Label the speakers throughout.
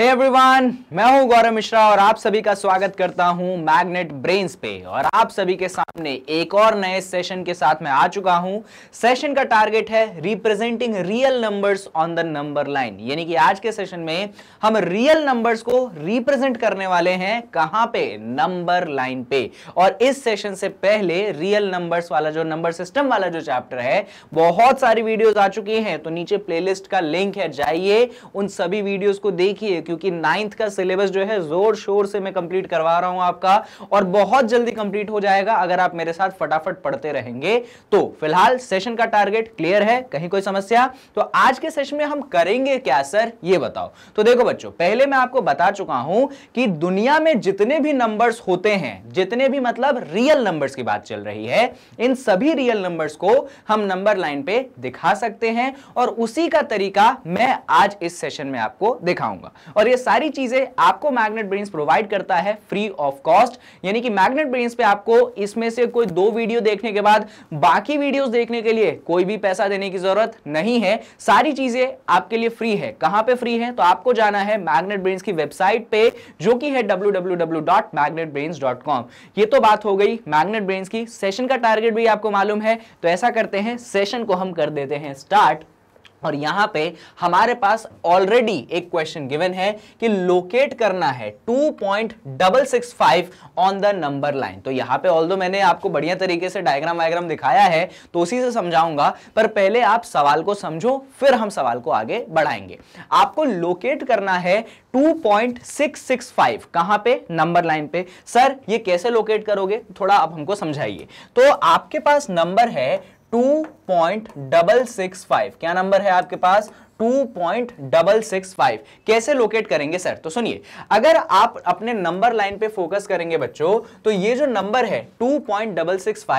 Speaker 1: हे hey everyone मैं हूं गौरव मिश्रा और आप सभी का स्वागत करता हूं मैग्नेट ब्रेन्स पे और आप सभी के सामने एक और नए सेशन के साथ मैं आ चुका हूं सेशन का टारगेट है representing real numbers on the number line यानी कि आज के सेशन में हम रियल नंबर्स को रिप्रेजेंट करने वाले हैं कहां पे नंबर लाइन पे और इस सेशन से पहले रियल नंबर्स वाला जो नंबर सिस्टम वाला जो चैप्टर है बहुत सारी वीडियोज आ चुकी हैं तो नीचे प्लेलिस्ट का लिंक है जाइए उन सभी वीडियोज को देखिए क्योंकि नाइन्थ का सिलेबस जो है जोर शोर से मैं कंप्लीट करवा रहा हूं आपका और बहुत जल्दी कंप्लीट हो जाएगा अगर आप मेरे साथ फटाफट पढ़ते रहेंगे तो फिलहाल सेशन का टारगेट क्लियर है कहीं कोई समस्या तो आज के सेशन में हम करेंगे क्या सर ये बताओ तो देखो बच्चों पहले मैं आपको बता चुका हूं कि दुनिया में जितने भी नंबर्स होते हैं जितने भी मतलब रियल नंबर्स की बात चल रही है इन सभी रियल नंबर्स को हम नंबर लाइन पे दिखा सकते हैं और उसी का तरीका मैं आज इस सेशन में आपको दिखाऊंगा और ये सारी चीजें आपको मैग्नेट ब्रेन्स प्रोवाइड करता है फ्री ऑफ कॉस्ट यानी कि मैग्नेट ब्रेन्स पे आपको इसमें से कोई दो वीडियो देखने के बाद बाकी वीडियोस देखने के लिए कोई भी पैसा देने की जरूरत नहीं है सारी चीजें आपके लिए फ्री है कहां पे फ्री है तो आपको जाना है मैग्नेट ब्रेन्स की वेबसाइट पे जो कि है www.magnetbrains.com ये तो बात हो गई मैग्नेट ब्रेन्स की सेशन का टारगेट भी आपको मालूम है तो ऐसा करते हैं सेशन को हम कर देते हैं स्टार्ट और यहां पे हमारे पास ऑलरेडी एक क्वेश्चन गिवन है कि लोकेट करना है 2.665 ऑन द नंबर लाइन तो यहां पे दो मैंने आपको बढ़िया तरीके से डायग्राम वायग्राम दिखाया है तो उसी से समझाऊंगा पर पहले आप सवाल को समझो फिर हम सवाल को आगे बढ़ाएंगे आपको लोकेट करना है 2.665 कहां पे नंबर लाइन पे सर ये कैसे लोकेट करोगे थोड़ा आप हमको समझाइए तो आपके पास नंबर है two point double six five क्या नंबर है आपके पास 2.665 कैसे लोकेट करेंगे सर तो सुनिए अगर आप अपने नंबर लाइन पे फोकस करेंगे बच्चों तो ये जो नंबर है 2.665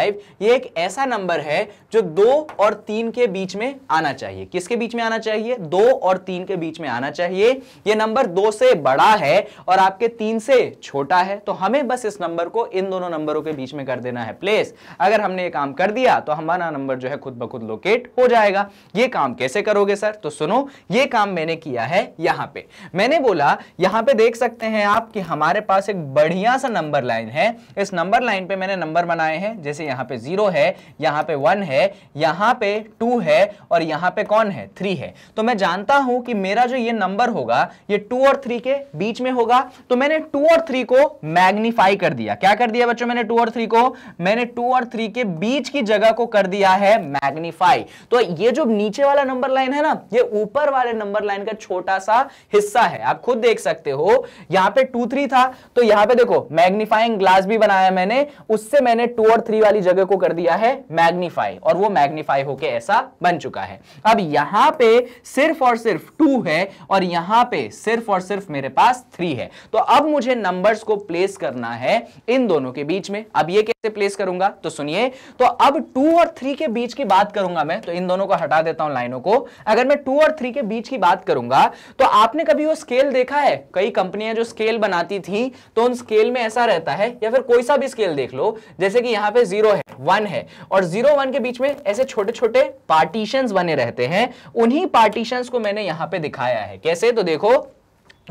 Speaker 1: ये एक ऐसा नंबर है जो दो और तीन के बीच में आना चाहिए किसके बीच में आना चाहिए दो और तीन के बीच में आना चाहिए ये नंबर दो से बड़ा है और आपके तीन से छोटा है तो हमें बस इस नंबर को इन दोनों नंबरों के बीच में कर देना है प्लेस अगर हमने ये काम कर दिया तो हमारा नंबर जो है खुद ब खुद लोकेट हो जाएगा ये काम कैसे करोगे सर तो सुनो सुनो ये काम मैंने किया है यहां पे मैंने बोला यहां पे देख सकते हैं आप कि हमारे पास एक बढ़िया सा नंबर लाइन है इस नंबर लाइन पे मैंने नंबर बनाए हैं जैसे यहां पे जीरो है यहां पे वन है यहां पे टू है और यहां पे कौन है थ्री है तो मैं जानता हूं कि मेरा जो ये नंबर होगा ये टू और थ्री के बीच में होगा तो मैंने टू और थ्री को मैग्निफाई कर दिया क्या कर दिया बच्चों मैंने टू और थ्री को मैंने टू और थ्री के बीच की जगह को कर दिया है मैग्निफाई तो ये जो नीचे वाला नंबर लाइन है ना ये ऊपर वाले नंबर लाइन का छोटा सा हिस्सा है आप खुद देख सकते हो यहां पे टू थ्री था तो यहां पे देखो मैग्नीफाइंग ग्लास भी बनाया मैंने उससे मैंने टू और थ्री वाली जगह को कर दिया है मैग्नीफाई और वो मैग्नीफाई होके ऐसा बन चुका है अब यहां पे सिर्फ और सिर्फ टू है और यहां पे सिर्फ और सिर्फ मेरे पास थ्री है तो अब मुझे नंबर्स को प्लेस करना है इन दोनों के बीच में अब ये से प्लेस करूंगा तो सुनिए तो अब टू और थ्री के बीच की बात करूंगा मैं तो इन दोनों को हटा देता हूं लाइनों को अगर मैं टू और थ्री के बीच की बात करूंगा तो आपने कभी वो स्केल देखा है कई कंपनियां जो स्केल बनाती थी तो उन स्केल में ऐसा रहता है या फिर कोई सा भी स्केल देख लो जैसे कि यहां पर जीरो है वन है और जीरो वन के बीच में ऐसे छोटे छोटे पार्टीशन बने रहते हैं उन्हीं पार्टीशन को मैंने यहां पर दिखाया है कैसे तो देखो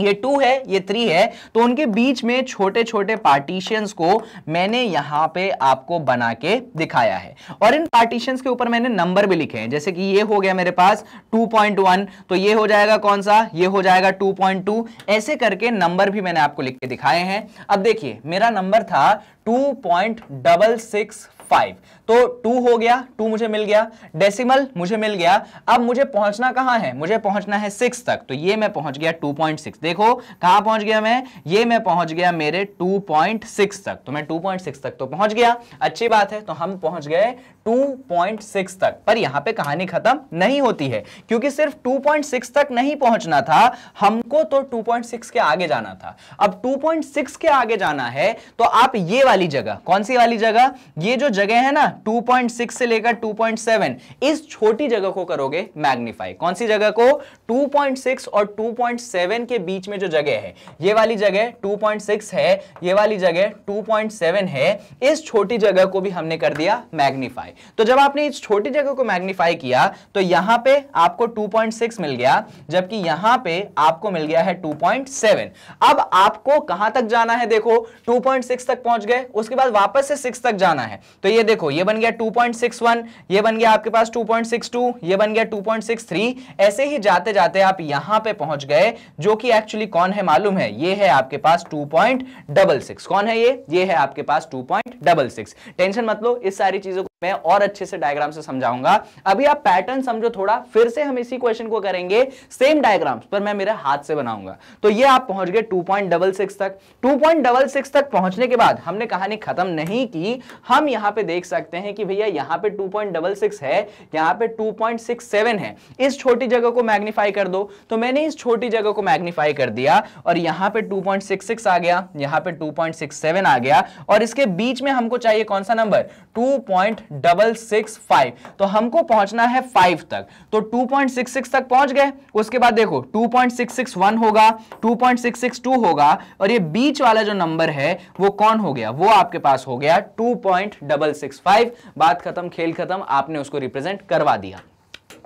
Speaker 1: ये टू है ये थ्री है तो उनके बीच में छोटे छोटे पार्टीशंस को मैंने यहां पे आपको बना के दिखाया है और इन पार्टीशंस के ऊपर मैंने नंबर भी लिखे हैं जैसे कि ये हो गया मेरे पास 2.1 तो ये हो जाएगा कौन सा ये हो जाएगा 2.2 ऐसे करके नंबर भी मैंने आपको लिख के दिखाए हैं अब देखिए मेरा नंबर था 2.665 तो 2 हो गया 2 मुझे मिल गया डेसिमल मुझे मिल गया अब मुझे पहुंचना कहां है मुझे पहुंचना है 6 तक तो ये मैं पहुंच गया 2.6 देखो कहां पहुंच गया मैं ये मैं पहुंच गया मेरे 2.6 तक तो मैं 2.6 तक तो पहुंच गया अच्छी बात है तो हम पहुंच गए 2.6 तक पर यहां पे कहानी खत्म नहीं होती है क्योंकि सिर्फ 2.6 तक नहीं पहुंचना था हमको तो 2.6 के आगे जाना था अब 2.6 के आगे जाना है तो आप ये वाली वाली जगह कौन सी वाली जगह ये जो जगह है ना 2.6 से लेकर 2.7 इस छोटी जगह को करोगे मैग्नीफाई कौन सी जगह को 2.6 और 2.7 के बीच में जो जगह है ये वाली जगह 2.6 है ये वाली जगह 2.7 है इस छोटी जगह को भी हमने कर दिया मैग्नीफाई तो जब आपने इस छोटी जगह को मैग्नीफाई किया तो यहां पर आपको टू मिल गया जबकि यहां पर आपको मिल गया है टू अब आपको कहां तक जाना है देखो टू तक पहुंच गए है उसके बाद वापस से सिक्स तक जाना है तो ये देखो ये बन गया 2.61 ये बन गया आपके पास 2.62 ये बन गया 2.63 ऐसे ही जाते जाते आप यहां पे पहुंच गए जो कि एक्चुअली कौन है मालूम है ये है आपके पास 2.66 कौन है ये ये है आपके पास 2.66 टेंशन मत लो इस सारी चीजों मैं और अच्छे से डायग्राम से समझाऊंगा अभी आप पैटर्न समझो थोड़ा फिर से हम इसी क्वेश्चन को करेंगे सेम डायग्राम्स पर मैं मेरे हाथ से बनाऊंगा तो ये आप पहुंच गए 2.66 तक 2.66 तक पहुंचने के बाद हमने कहानी खत्म नहीं की हम यहां पे देख सकते हैं कि भैया यहाँ पे 2.66 है यहाँ पे 2.67 है इस छोटी जगह को मैग्नीफाई कर दो तो मैंने इस छोटी जगह को मैग्नीफाई कर दिया और यहाँ पे 2.66 आ गया यहाँ पे 2.67 आ गया और इसके बीच में हमको चाहिए कौन सा number two double six five तो हमको पहुंचना है फाइव तक तो टू पॉइंट सिक्स सिक्स तक पहुंच गए उसके बाद देखो two point six six one होगा two point six six two होगा और ये बीच वाला जो नंबर है वो कौन हो गया वो आपके पास हो गया two point double six five बात खत्म खेल खत्म आपने उसको रिप्रेजेंट करवा दिया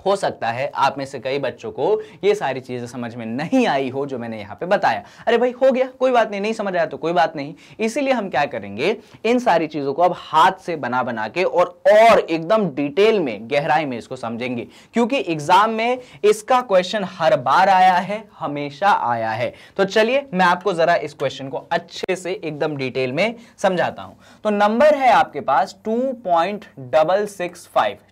Speaker 1: हो सकता है आप में से कई बच्चों को ये सारी चीज़ें समझ में नहीं आई हो जो मैंने यहाँ पे बताया अरे भाई हो गया कोई बात नहीं नहीं समझ आया तो कोई बात नहीं इसीलिए हम क्या करेंगे इन सारी चीज़ों को अब हाथ से बना बना के और और एकदम डिटेल में गहराई में इसको समझेंगे क्योंकि एग्जाम में इसका क्वेश्चन हर बार आया है हमेशा आया है तो चलिए मैं आपको जरा इस क्वेश्चन को अच्छे से एकदम डिटेल में समझाता हूं तो नंबर है आपके पास टू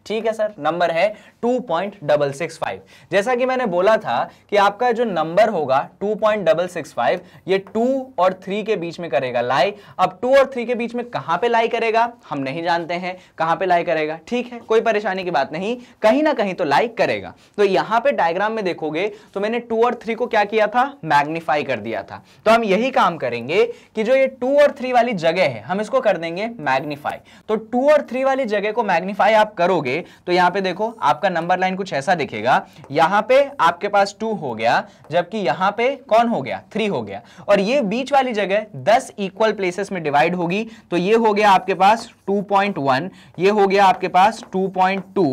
Speaker 1: ठीक है सर नंबर है टू 2.665 जैसा कि मैंने बोला था कि आपका जो नंबर होगा 2.665 ये 2 और 3 के बीच में करेगा लाई अब 2 और 3 के बीच में कहां पे लाई करेगा हम नहीं जानते हैं कहां पे लाई करेगा ठीक है कोई परेशानी की बात नहीं कहीं ना कहीं तो लाई करेगा तो यहां पे डायग्राम में देखोगे तो मैंने टू और थ्री को क्या किया था मैग्नीफाई कर दिया था तो हम यही काम करेंगे कि जो ये टू और थ्री वाली जगह है हम इसको कर देंगे मैग्नीफाई तो टू और थ्री वाली जगह को मैग्नीफाई आप करोगे तो यहां पे देखो आपका नंबर लाइन लाइन कुछ ऐसा दिखेगा यहां पे आपके पास टू हो गया जबकि यहां पे कौन हो गया थ्री हो गया और ये बीच वाली जगह दस इक्वल प्लेसेस में डिवाइड होगी तो ये हो गया आपके पास 2.1 ये हो गया आपके पास 2.2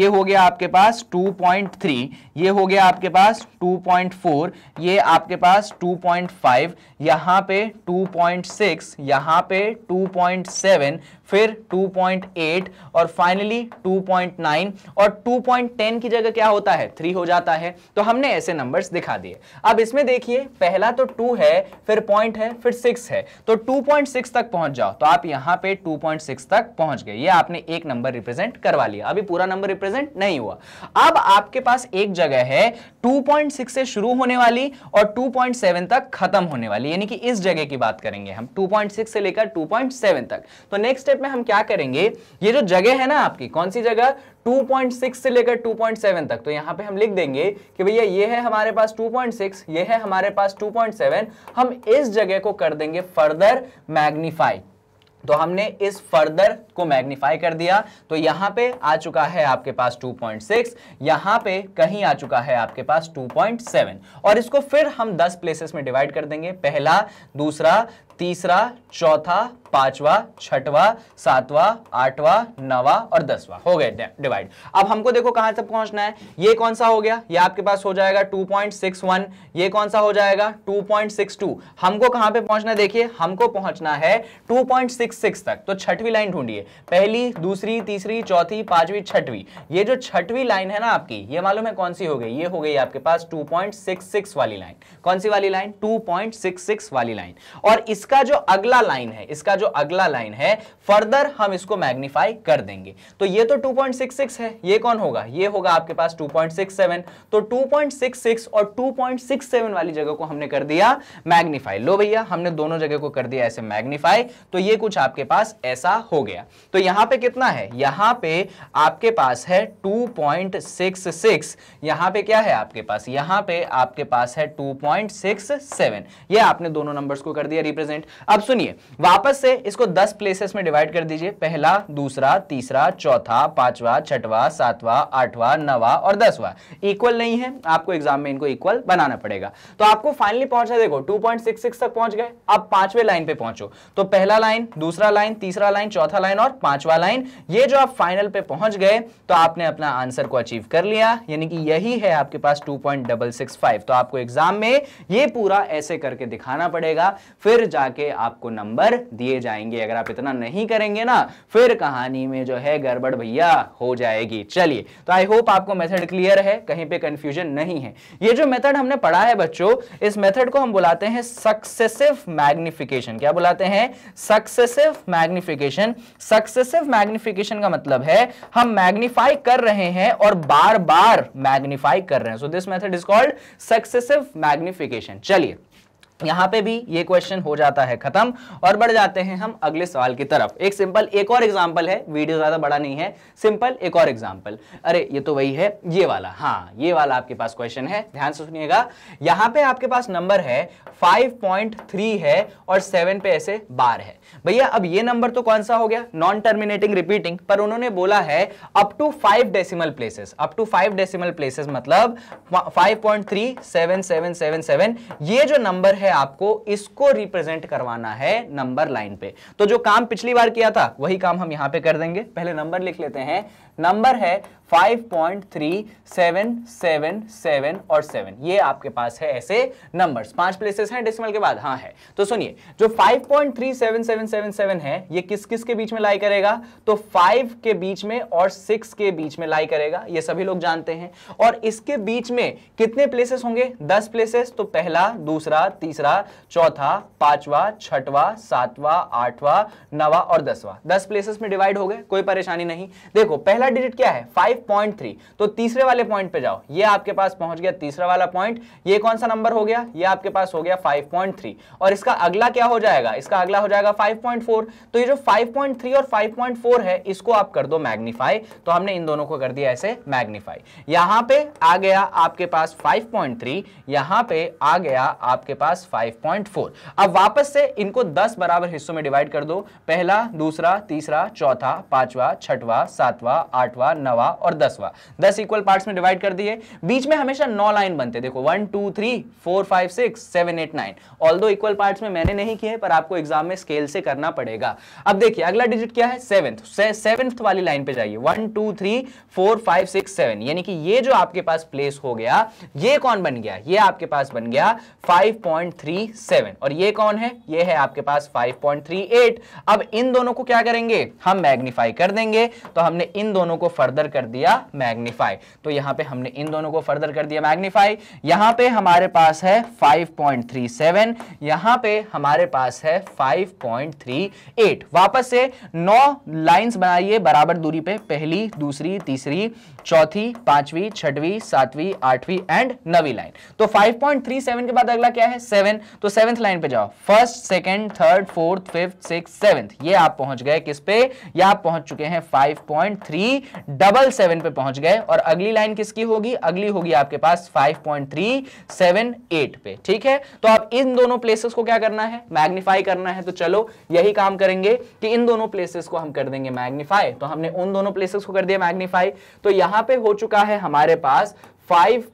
Speaker 1: ये हो गया आपके पास 2.3 ये हो गया आपके पास 2.4 ये आपके पास 2.5 यहाँ पे 2.6 यहाँ पे 2.7 फिर 2.8 और फाइनली 2.9 और 2.10 की जगह क्या होता है थ्री हो जाता है तो हमने ऐसे नंबर्स दिखा दिए अब इसमें देखिए पहला तो टू है फिर पॉइंट है फिर सिक्स है तो 2.6 तक पहुंच जाओ तो आप यहां पे 2.6 तक पहुंच गए ये आपने एक नंबर रिप्रेजेंट करवा लिया अभी पूरा नंबर रिप्रेजेंट नहीं हुआ अब आपके पास एक जगह है 2.6 से शुरू होने वाली और 2.7 तक खत्म होने वाली यानी कि इस जगह की बात करेंगे हम 2.6 से लेकर 2.7 तक तो नेक्स्ट स्टेप में हम क्या करेंगे ये जो जगह है ना आपकी कौन सी जगह 2.6 से लेकर 2.7 तक तो यहाँ पे हम लिख देंगे कि भैया ये है हमारे पास 2.6 ये है हमारे पास 2.7 हम इस जगह को कर देंगे फर्दर मैग्नीफाई तो हमने इस फर्दर को मैग्नीफाई कर दिया तो यहां पे आ चुका है आपके पास 2.6 यहां पे कहीं आ चुका है आपके पास 2.7 और इसको फिर हम 10 प्लेसेस में डिवाइड कर देंगे पहला दूसरा तीसरा चौथा पांचवा छठवा सातवा आठवा नवा और दसवा हो गए डिवाइड अब हमको देखो कहां तक पहुंचना है ये कौन सा हो गया ये आपके पास हो जाएगा 2.61 ये कौन सा हो जाएगा 2.62 हमको कहां पे पहुंचना है देखिए हमको पहुंचना है 2.66 तक तो छठवी लाइन ढूंढिए पहली दूसरी तीसरी चौथी पांचवी छठवी ये जो छठवी लाइन है ना आपकी ये मालूम है कौन सी हो गई ये हो गई आपके पास टू वाली लाइन कौन सी वाली लाइन टू वाली लाइन और इस इसका जो अगला लाइन है इसका जो अगला लाइन है फर्दर हम इसको मैग्निफाई कर देंगे तो ये तो 2.66 है ये कौन होगा ये होगा आपके पास 2.67 तो 2.66 और 2.67 वाली जगह को हमने कर दिया मैग्निफाई लो भैया हमने दोनों जगह को कर दिया ऐसे मैग्निफाई तो ये कुछ आपके पास ऐसा हो गया तो यहां पे कितना है यहां पे आपके पास है 2.66 यहां पे क्या है आपके पास यहां पे आपके पास है 2.67 ये आपने दोनों नंबर्स को कर दिया रिप्रेजेंट स्टूडेंट अब सुनिए वापस से इसको दस प्लेसेस में डिवाइड कर दीजिए पहला दूसरा तीसरा चौथा पांचवा छठवा सातवा आठवा नवा और दसवा इक्वल नहीं है आपको एग्जाम में इनको इक्वल बनाना पड़ेगा तो आपको फाइनली पहुंचा देखो टू तक पहुंच गए अब पांचवे लाइन पे पहुंचो तो पहला लाइन दूसरा लाइन तीसरा लाइन चौथा लाइन और पांचवा लाइन ये जो आप फाइनल पे पहुंच गए तो आपने अपना आंसर को अचीव कर लिया यानी कि यही है आपके पास 2.665 तो आपको एग्जाम में ये पूरा ऐसे करके दिखाना पड़ेगा फिर जा उठा के आपको नंबर दिए जाएंगे अगर आप इतना नहीं करेंगे ना फिर कहानी में जो है गड़बड़ भैया हो जाएगी चलिए तो आई होप आपको मेथड क्लियर है कहीं पे कंफ्यूजन नहीं है ये जो मेथड हमने पढ़ा है बच्चों इस मेथड को हम बुलाते हैं सक्सेसिव मैग्निफिकेशन क्या बुलाते हैं सक्सेसिव मैग्निफिकेशन सक्सेसिव मैग्निफिकेशन का मतलब है हम मैग्निफाई कर रहे हैं और बार बार मैग्निफाई कर रहे हैं so this method is called successive magnification चलिए यहाँ पे भी ये क्वेश्चन हो जाता है खत्म और बढ़ जाते हैं हम अगले सवाल की तरफ एक सिंपल एक और एग्जाम्पल है वीडियो ज्यादा बड़ा नहीं है सिंपल एक और एग्जाम्पल अरे ये तो वही है ये वाला हाँ ये वाला आपके पास क्वेश्चन है ध्यान से सुनिएगा यहाँ पे आपके पास नंबर है 5.3 है और 7 पे ऐसे बार है भैया अब ये नंबर तो कौन सा हो गया नॉन टर्मिनेटिंग रिपीटिंग पर उन्होंने बोला है up to five decimal places up to five decimal places मतलब फाइव पॉइंट ये जो नंबर है है आपको इसको रिप्रेजेंट करवाना है नंबर लाइन पे तो जो काम पिछली बार किया था वही काम हम यहां पे कर देंगे पहले नंबर लिख लेते हैं नंबर है 5.3777 और 7 ये आपके पास है ऐसे नंबर्स पांच प्लेसेस हैं डेसिमल के बाद हाँ है तो सुनिए जो 5.37777 है ये किस किस के बीच में लाई करेगा तो 5 के बीच में और 6 के बीच में लाई करेगा ये सभी लोग जानते हैं और इसके बीच में कितने प्लेसेस होंगे 10 प्लेसेस तो पहला दूसरा तीसरा तीसरा चौथा पांचवा छठवा सातवा आठवा नवा और दसवा दस प्लेसेस में डिवाइड हो गए कोई परेशानी नहीं देखो पहला डिजिट क्या है फाइव पॉइंट थ्री तो तीसरे वाले पॉइंट पे जाओ ये आपके पास पहुंच गया तीसरा वाला पॉइंट ये कौन सा नंबर हो गया ये आपके पास हो गया फाइव पॉइंट थ्री और इसका अगला क्या हो जाएगा इसका अगला हो जाएगा फाइव पॉइंट फोर तो ये जो फाइव पॉइंट थ्री और फाइव पॉइंट फोर है इसको आप कर दो मैग्नीफाई तो हमने इन दोनों को कर दिया ऐसे मैग्नीफाई यहां पर आ गया आपके पास फाइव पॉइंट थ्री यहां पर आ गया आपके पास 5.4 अब वापस से इनको 10 बराबर हिस्सों में डिवाइड कर दो पहला दूसरा तीसरा चौथा पांचवा छठवा सातवा आठवा नवा और दसवा दस इक्वल पार्ट्स में डिवाइड कर दिए बीच में हमेशा नौ लाइन बनते देखो one two three four five six seven eight nine all दो इक्वल पार्ट में मैंने नहीं किए पर आपको एग्जाम में स्केल से करना पड़ेगा अब देखिए अगला डिजिट क्या है सेवेंथ सेवेंथ वाली लाइन पे जाइए one two three four five six seven यानी कि ये जो आपके पास प्लेस हो गया ये कौन बन गया ये आपके पास बन गया फाइव पॉइंट 5.37 और ये कौन है ये है आपके पास 5.38 अब इन दोनों को क्या करेंगे हम मैग्नीफाई कर देंगे तो हमने इन दोनों को फर्दर कर दिया मैग्नीफाई तो यहां पे हमने इन दोनों को फर्दर कर दिया मैग्नीफाई यहां पे हमारे पास है 5.37 पॉइंट यहां पर हमारे पास है 5.38 वापस से नौ लाइंस बनाइए बराबर दूरी पे पहली दूसरी तीसरी चौथी पांचवी छठवीं सातवीं आठवीं एंड नवी लाइन तो 5.37 के बाद अगला क्या है 7 सेवन तो सेवन्थ लाइन पे जाओ first second third fourth fifth six seventh ये आप पहुंच गए किस पे या आप पहुंच चुके हैं five point three double seven पे पहुंच गए और अगली लाइन किसकी होगी अगली होगी आपके पास five point three seven eight पे ठीक है तो आप इन दोनों प्लेसेस को क्या करना है मैग्निफाई करना है तो चलो यही काम करेंगे कि इन दोनों प्लेसेस को हम कर देंगे मैग्निफाई तो हमने उन दोनों प्लेसेस को कर दिया मैग्निफाई तो यहां पर हो चुका है हमारे पास फाइव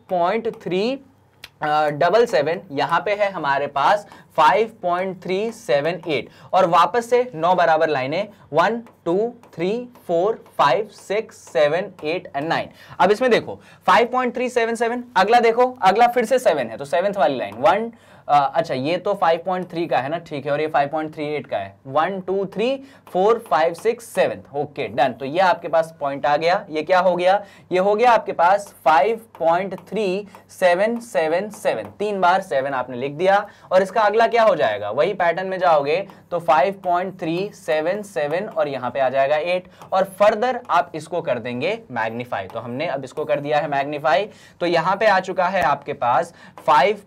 Speaker 1: डबल सेवन यहाँ पे है हमारे पास 5.378 और वापस से नौ बराबर लाइनें one two three four five six seven eight and nine अब इसमें देखो 5.377 अगला देखो अगला फिर से सेवन है तो सेवन वाली लाइन वन अच्छा ये तो 5.3 का है ना ठीक है और ये 5.38 का है one two three four five six seven okay done तो ये आपके पास पॉइंट आ गया ये क्या हो गया ये हो गया आपके पास 5.3777 तीन बार सेवन आपने लिख दिया और इसका अगला क्या हो जाएगा वही पैटर्न में जाओगे तो 5.377 और यहाँ पे आ जाएगा एट और फर्दर आप इसको कर देंगे मैग्नीफाई तो हमने अब इसको कर दिया है मैग्नीफाई तो यहाँ पे आ चुका है आपके पास फाइव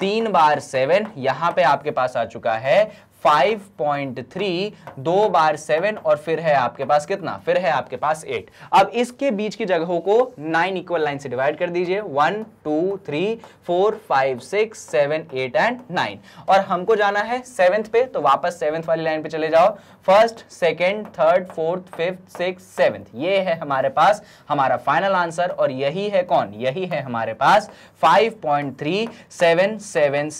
Speaker 1: तीन बार सेवन यहां पे आपके पास आ चुका है 5.3 दो बार सेवन और फिर है आपके पास कितना फिर है आपके पास एट अब इसके बीच की जगहों को नाइन इक्वल लाइन से डिवाइड कर दीजिए one two three four five six seven eight and nine और हमको जाना है सेवेंथ पे तो वापस सेवेंथ वाली लाइन पे चले जाओ first second third fourth fifth six seventh ये है हमारे पास हमारा फाइनल आंसर और यही है कौन यही है हमारे पास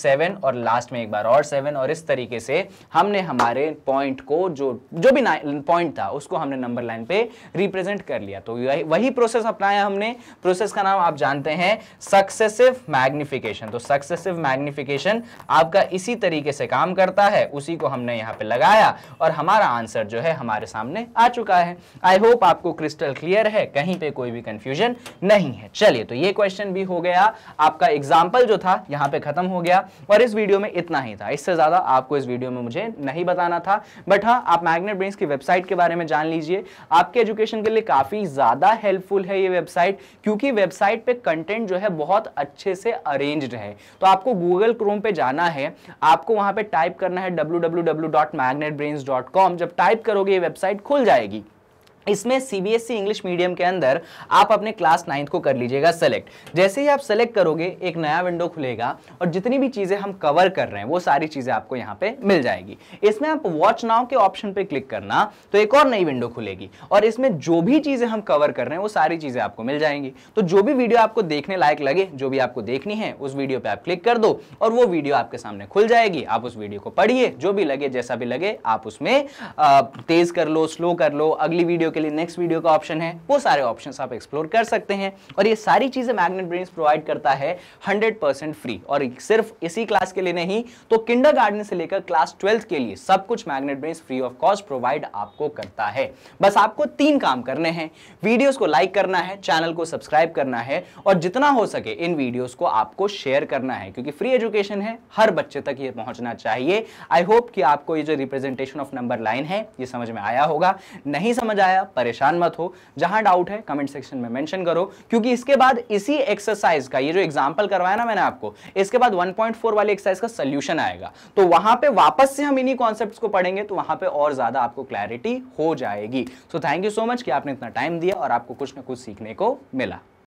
Speaker 1: सेवन और लास्ट में एक बार और 7 और इस तरीके से हमने हमारे पॉइंट को जो जो भी पॉइंट था उसको हमने नंबर लाइन पे रिप्रेजेंट कर लिया तो वही प्रोसेस अपनाया हमने प्रोसेस का नाम आप जानते हैं सक्सेसिव मैग्निफिकेशन तो सक्सेसिव मैग्निफिकेशन आपका इसी तरीके से काम करता है उसी को हमने यहाँ पे लगाया और हमारा आंसर जो है हमारे सामने आ चुका है आई होप आपको क्रिस्टल क्लियर है कहीं पर कोई भी कंफ्यूजन नहीं है चलिए तो ये क्वेश्चन भी हो गया आपका एग्जाम्पल जो था यहाँ पे खत्म हो गया और इस वीडियो में इतना ही था इससे ज्यादा आपको इस वीडियो में मुझे नहीं बताना था बट हाँ आप मैग्नेट ब्रेन्स की वेबसाइट के बारे में जान लीजिए आपके एजुकेशन के लिए काफ़ी ज़्यादा हेल्पफुल है ये वेबसाइट क्योंकि वेबसाइट पे कंटेंट जो है बहुत अच्छे से अरेंज्ड है तो आपको गूगल क्रोम पे जाना है आपको वहां पे टाइप करना है डब्ल्यू जब टाइप करोगे ये वेबसाइट खुल जाएगी इसमें सीबीएसई इंग्लिश मीडियम के अंदर आप अपने क्लास नाइन्थ को कर लीजिएगा सेलेक्ट जैसे ही आप सेलेक्ट करोगे एक नया विंडो खुलेगा और जितनी भी चीज़ें हम कवर कर रहे हैं वो सारी चीज़ें आपको यहाँ पे मिल जाएगी इसमें आप वॉच नाउ के ऑप्शन पे क्लिक करना तो एक और नई विंडो खुलेगी और इसमें जो भी चीज़ें हम कवर कर रहे हैं वो सारी चीज़ें आपको मिल जाएंगी तो जो भी वीडियो आपको देखने लायक लगे जो भी आपको देखनी है उस वीडियो पर आप क्लिक कर दो और वो वीडियो आपके सामने खुल जाएगी आप उस वीडियो को पढ़िए जो भी लगे जैसा भी लगे आप उसमें तेज़ कर लो स्लो कर लो अगली वीडियो के लिए नेक्स्ट वीडियो का ऑप्शन है वो सारे ऑप्शंस आप एक्सप्लोर कर सकते हैं और ये सारी चीज़ें मैग्नेट ब्रेन प्रोवाइड करता है हंड्रेड फ्री और सिर्फ इसी क्लास के लिए नहीं तो किंडर से लेकर क्लास ट्वेल्थ के लिए सब कुछ Magnet Brain free of cost provide आपको करता है बस आपको तीन काम करने हैं वीडियोज को लाइक करना है चैनल को सब्सक्राइब करना है और जितना हो सके इन वीडियोज को आपको शेयर करना है क्योंकि फ्री एजुकेशन है हर बच्चे तक ये पहुंचना चाहिए आई होप कि आपको ये जो रिप्रेजेंटेशन ऑफ नंबर लाइन है ये समझ में आया होगा नहीं समझ आया आप परेशान मत हो जहां डाउट है कमेंट सेक्शन में मेंशन करो क्योंकि इसके बाद इसी एक्सरसाइज का ये जो एग्जांपल करवाया ना मैंने आपको इसके बाद 1.4 वाले एक्सरसाइज का सोल्यूशन आएगा तो वहां पे वापस से हम इन्हीं कॉन्सेप्ट को पढ़ेंगे तो वहां पर और ज्यादा आपको क्लैरिटी हो जाएगी so thank you so much कि आपने इतना टाइम दिया और आपको कुछ ना कुछ सीखने को मिला